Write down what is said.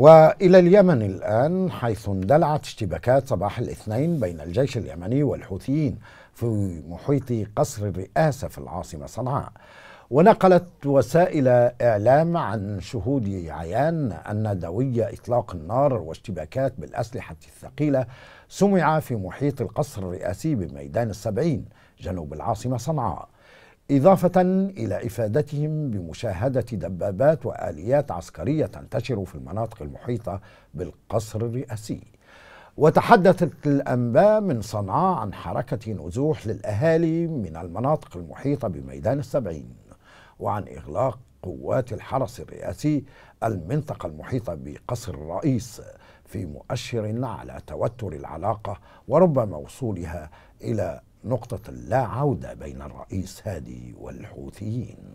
والى اليمن الان حيث اندلعت اشتباكات صباح الاثنين بين الجيش اليمني والحوثيين في محيط قصر الرئاسه في العاصمه صنعاء ونقلت وسائل اعلام عن شهود عيان ان دوي اطلاق النار واشتباكات بالاسلحه الثقيله سمع في محيط القصر الرئاسي بميدان السبعين جنوب العاصمه صنعاء إضافة إلى إفادتهم بمشاهدة دبابات وآليات عسكرية تنتشر في المناطق المحيطة بالقصر الرئاسي وتحدثت الأنباء من صنعاء عن حركة نزوح للأهالي من المناطق المحيطة بميدان السبعين وعن إغلاق قوات الحرس الرئاسي المنطقة المحيطة بقصر الرئيس في مؤشر على توتر العلاقة وربما وصولها إلى نقطة لا عودة بين الرئيس هادي والحوثيين